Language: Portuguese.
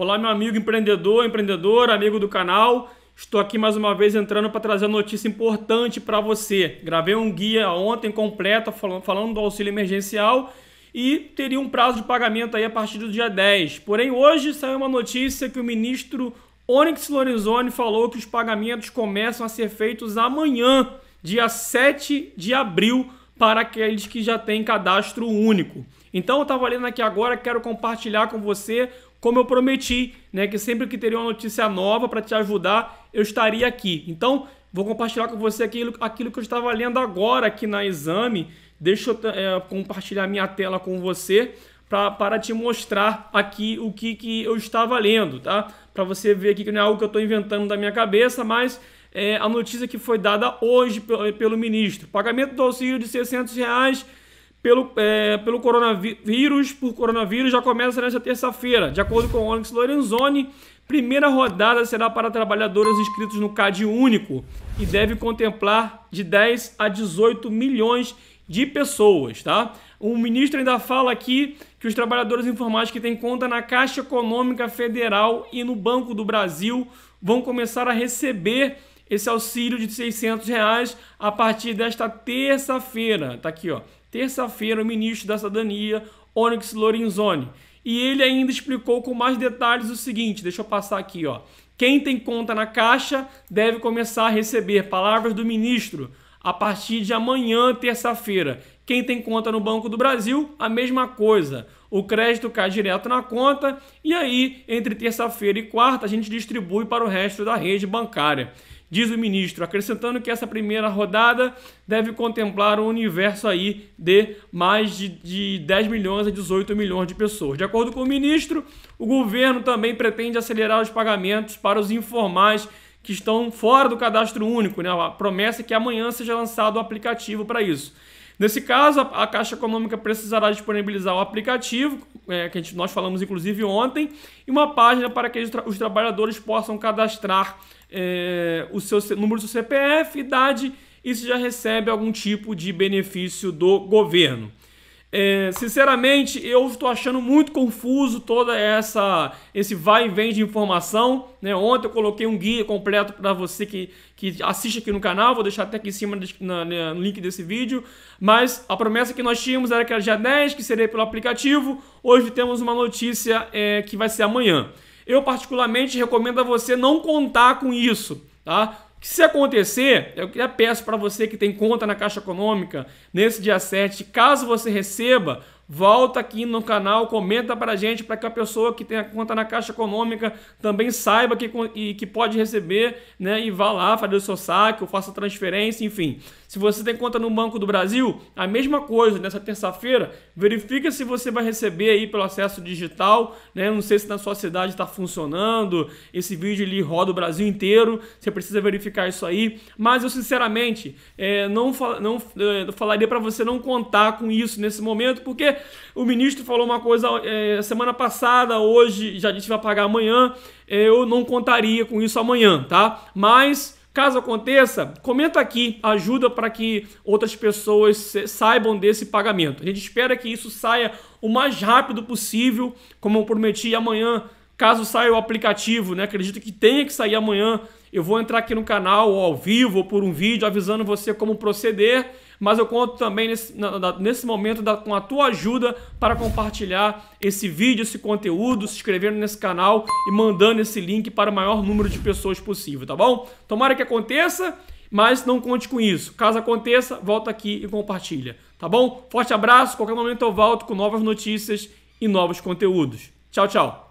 Olá, meu amigo empreendedor, empreendedora, amigo do canal. Estou aqui mais uma vez entrando para trazer uma notícia importante para você. Gravei um guia ontem completo falando do auxílio emergencial e teria um prazo de pagamento aí a partir do dia 10. Porém, hoje saiu uma notícia que o ministro Onyx Lorenzoni falou que os pagamentos começam a ser feitos amanhã, dia 7 de abril, para aqueles que já têm cadastro único. Então, eu estava lendo aqui agora, quero compartilhar com você como eu prometi, né, que sempre que teria uma notícia nova para te ajudar, eu estaria aqui. Então, vou compartilhar com você aquilo, aquilo que eu estava lendo agora aqui na exame. Deixa eu é, compartilhar minha tela com você pra, para te mostrar aqui o que, que eu estava lendo, tá? Para você ver aqui que não é algo que eu estou inventando da minha cabeça, mas é a notícia que foi dada hoje pelo, pelo ministro. Pagamento do auxílio de 600 reais pelo, é, pelo coronavírus por coronavírus já começa nesta terça-feira. De acordo com o Onyx Lorenzoni, primeira rodada será para trabalhadores inscritos no CAD único e deve contemplar de 10 a 18 milhões de pessoas, tá? O ministro ainda fala aqui que os trabalhadores informais que têm conta na Caixa Econômica Federal e no Banco do Brasil vão começar a receber esse auxílio de 600 reais a partir desta terça-feira. Tá aqui, ó terça-feira, o ministro da Cidadania, Onyx Lorenzoni. E ele ainda explicou com mais detalhes o seguinte, deixa eu passar aqui, ó. Quem tem conta na Caixa deve começar a receber palavras do ministro a partir de amanhã, terça-feira. Quem tem conta no Banco do Brasil, a mesma coisa. O crédito cai direto na conta e aí, entre terça-feira e quarta, a gente distribui para o resto da rede bancária diz o ministro, acrescentando que essa primeira rodada deve contemplar um universo aí de mais de, de 10 milhões a 18 milhões de pessoas. De acordo com o ministro, o governo também pretende acelerar os pagamentos para os informais que estão fora do cadastro único, né? A promessa é que amanhã seja lançado o um aplicativo para isso. Nesse caso, a, Caixa Econômica precisará disponibilizar o aplicativo, é, que gente, nós falamos inclusive ontem, e uma página para que os, tra os trabalhadores possam cadastrar é, o seu número do CPF, idade e se já recebe algum tipo de benefício do governo. É, sinceramente, eu estou achando muito confuso toda essa esse vai e vem de informação. Né? Ontem eu coloquei um guia completo para você que, que assiste aqui no canal, vou deixar até aqui em cima na, na, no link desse vídeo. Mas a promessa que nós tínhamos era que era dia 10, que seria pelo aplicativo. Hoje temos uma notícia é, que vai ser amanhã. Eu particularmente recomendo a você não contar com isso, tá? se acontecer, eu já peço para você que tem conta na Caixa Econômica nesse dia 7, caso você receba volta aqui no canal, comenta para a gente, para que a pessoa que tem a conta na Caixa Econômica também saiba que, e, que pode receber, né? E vá lá fazer o seu saque, ou faça transferência, enfim. Se você tem conta no Banco do Brasil, a mesma coisa, nessa terça-feira, verifica se você vai receber aí pelo acesso digital, né? Não sei se na sua cidade está funcionando, esse vídeo ele roda o Brasil inteiro, você precisa verificar isso aí. Mas eu, sinceramente, é, não, fal não é, falaria para você não contar com isso nesse momento, porque o ministro falou uma coisa é, semana passada, hoje já disse que vai pagar amanhã. Eu não contaria com isso amanhã, tá? Mas Caso aconteça, comenta aqui, ajuda para que outras pessoas saibam desse pagamento. A gente espera que isso saia o mais rápido possível, como eu prometi amanhã, caso saia o aplicativo, né? Acredito que tenha que sair amanhã eu vou entrar aqui no canal ou ao vivo ou por um vídeo avisando você como proceder, mas eu conto também nesse, nesse momento da, com a tua ajuda para compartilhar esse vídeo, esse conteúdo, se inscrevendo nesse canal e mandando esse link para o maior número de pessoas possível, tá bom? Tomara que aconteça, mas não conte com isso. Caso aconteça, volta aqui e compartilha, tá bom? Forte abraço, qualquer momento eu volto com novas notícias e novos conteúdos. Tchau, tchau!